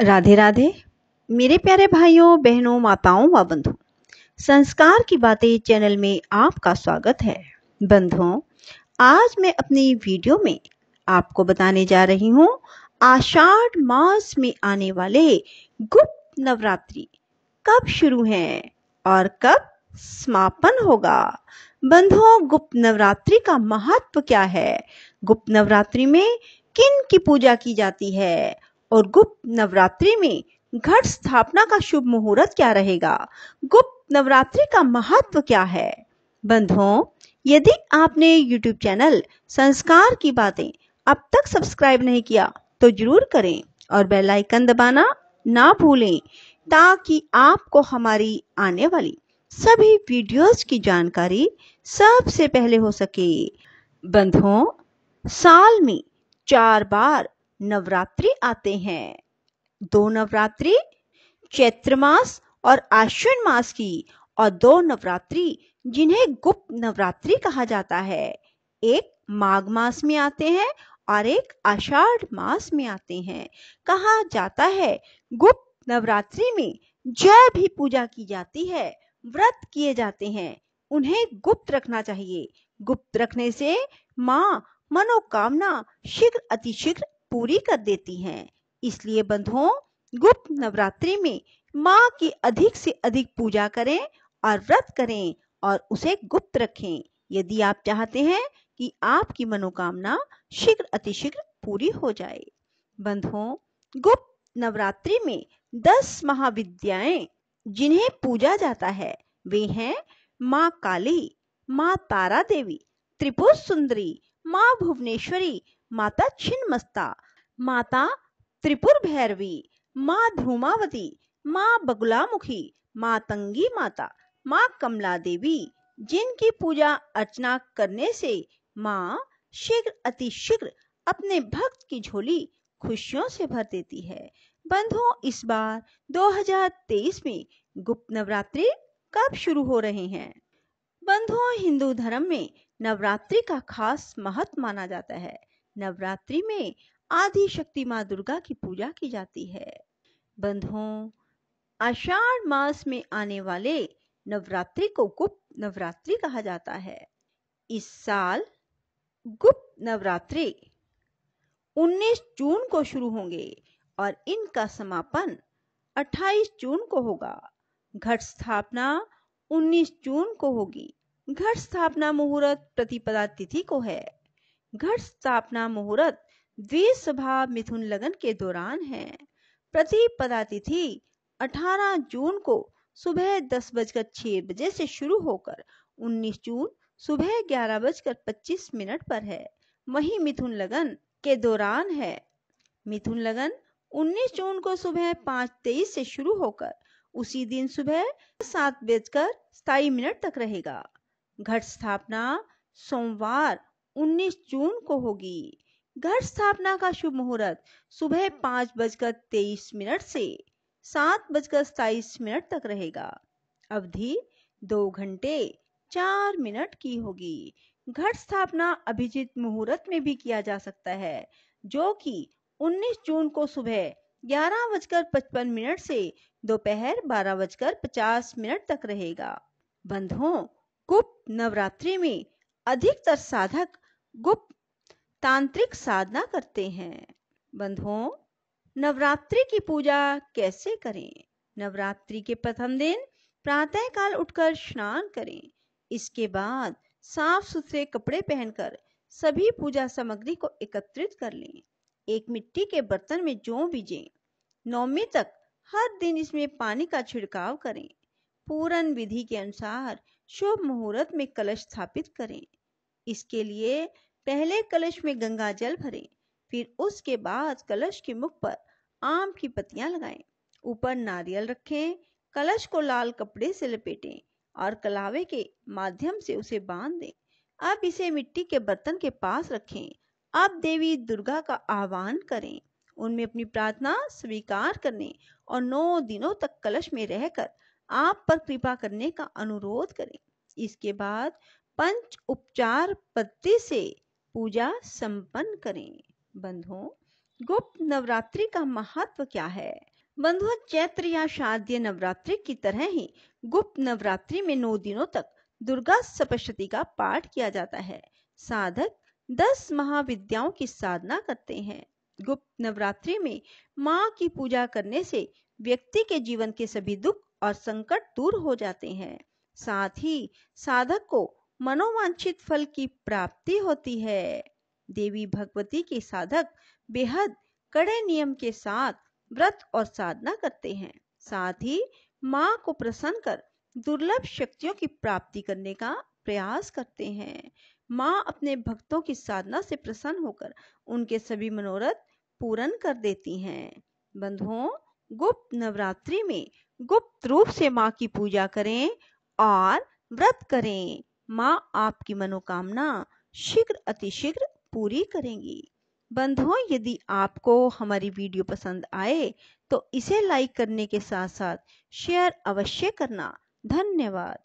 राधे राधे मेरे प्यारे भाइयों बहनों माताओं व बंधु संस्कार की बातें चैनल में आपका स्वागत है बंधुओं आज मैं अपनी वीडियो में आपको बताने जा रही हूँ आषाढ़ मास में आने वाले गुप्त नवरात्रि कब शुरू है और कब समापन होगा बंधुओं गुप्त नवरात्रि का महत्व क्या है गुप्त नवरात्रि में किन की पूजा की जाती है और गुप्त नवरात्रि में घट स्थापना का शुभ मुहूर्त क्या रहेगा गुप्त नवरात्रि का महत्व क्या है बंधुओं यदि आपने YouTube चैनल संस्कार की बातें अब तक सब्सक्राइब नहीं किया तो जरूर करें और बेल आइकन दबाना ना भूलें ताकि आपको हमारी आने वाली सभी वीडियोस की जानकारी सबसे पहले हो सके बंधुओं साल में चार बार नवरात्रि आते हैं दो नवरात्रि चैत्र मास और आश्विन मास की और दो नवरात्रि जिन्हें गुप्त नवरात्रि कहा जाता है एक माघ मास में आते हैं और एक आषाढ़ मास में आते हैं कहा जाता है गुप्त नवरात्रि में जय भी पूजा की जाती है व्रत किए जाते हैं उन्हें गुप्त रखना चाहिए गुप्त रखने से माँ मनोकामना शीघ्र अतिशीघ्र पूरी कर देती हैं इसलिए बंधुओं गुप्त नवरात्रि में माँ की अधिक से अधिक पूजा करें और व्रत करें और उसे गुप्त रखें यदि आप चाहते हैं कि आपकी मनोकामना शीघ्र अतिशीघ्र पूरी हो जाए बंधुओं गुप्त नवरात्रि में दस महाविद्याएं जिन्हें पूजा जाता है वे हैं माँ काली माँ तारा देवी त्रिपुर सुंदरी माँ भुवनेश्वरी माता छिन्नमस्ता माता त्रिपुर भैरवी माँ धूमावती माँ बगुलामुखी माँ तंगी माता माँ कमला देवी जिनकी पूजा अर्चना करने से माँ शीघ्र अतिशीघ्र अपने भक्त की झोली खुशियों से भर देती है बंधुओं इस बार 2023 में गुप्त नवरात्रि कब शुरू हो रहे हैं बंधुओं हिंदू धर्म में नवरात्रि का खास महत्व माना जाता है नवरात्रि में आदि शक्ति माँ दुर्गा की पूजा की जाती है बंधुओं आषाढ़ मास में आने वाले नवरात्रि को गुप्त नवरात्रि कहा जाता है इस साल गुप्त नवरात्रि 19 जून को शुरू होंगे और इनका समापन 28 जून को होगा घट स्थापना 19 जून को होगी घट स्थापना मुहूर्त प्रतिपदा तिथि को है घट स्थापना मुहूर्त द्विसभा सभा मिथुन लगन के दौरान है प्रति पदातिथि 18 जून को सुबह दस बजकर छह बजे से शुरू होकर 19 जून सुबह ग्यारह बजकर पच्चीस मिनट पर है वही मिथुन लगन के दौरान है मिथुन लगन 19 जून को सुबह पाँच तेईस से शुरू होकर उसी दिन सुबह सात बजकर सताई मिनट तक रहेगा घट स्थापना सोमवार 19 जून को होगी घर स्थापना का शुभ मुहूर्त सुबह पाँच बजकर तेईस मिनट से सात बजकर सताईस मिनट तक रहेगा अवधि दो घंटे चार मिनट की होगी घर स्थापना अभिजीत मुहूर्त में भी किया जा सकता है जो कि 19 जून को सुबह ग्यारह बजकर पचपन मिनट से दोपहर बारह बजकर पचास मिनट तक रहेगा बंधुओं गुप्त नवरात्रि में अधिकतर साधक गुप्त तांत्रिक साधना करते हैं बंधुओं नवरात्रि की पूजा कैसे करें नवरात्रि के प्रथम दिन प्रातःकाल उठकर स्नान करें इसके बाद साफ सुथरे कपड़े पहनकर सभी पूजा सामग्री को एकत्रित कर लें एक मिट्टी के बर्तन में जो बीजें नौमी तक हर दिन इसमें पानी का छिड़काव करें पूरन विधि के अनुसार शुभ मुहूर्त में कलश स्थापित करें इसके लिए पहले कलश में गंगा जल भरे फिर उसके बाद कलश के मुख पर आम की पत्तियां लगाएं ऊपर नारियल रखें कलश को लाल कपड़े से लपेटें और कलावे के माध्यम से उसे बांध दें अब इसे मिट्टी के बर्तन के पास रखें अब देवी दुर्गा का आह्वान करें उनमें अपनी प्रार्थना स्वीकार करने और नौ दिनों तक कलश में रहकर आप पर कृपा करने का अनुरोध करें इसके बाद पंच उपचार पद्धति से पूजा संपन्न करें बंधुओं गुप्त नवरात्रि का महत्व क्या है बंधुओं चैत्र या शारदीय नवरात्रि की तरह ही गुप्त नवरात्रि में नौ दिनों तक दुर्गा सप्तशती का पाठ किया जाता है साधक दस महाविद्याओं की साधना करते हैं गुप्त नवरात्रि में माँ की पूजा करने से व्यक्ति के जीवन के सभी दुख और संकट दूर हो जाते हैं साथ ही साधक को मनोवांछित फल की प्राप्ति होती है देवी भगवती के साधक बेहद कड़े नियम के साथ व्रत और साधना करते हैं साथ ही माँ को प्रसन्न कर दुर्लभ शक्तियों की प्राप्ति करने का प्रयास करते हैं माँ अपने भक्तों की साधना से प्रसन्न होकर उनके सभी मनोरथ पूर्ण कर देती हैं बंधुओं गुप्त नवरात्रि में गुप्त रूप से माँ की पूजा करें और व्रत करें माँ आपकी मनोकामना शीघ्र अतिशीघ्र पूरी करेंगी बंधुओं यदि आपको हमारी वीडियो पसंद आए तो इसे लाइक करने के साथ साथ शेयर अवश्य करना धन्यवाद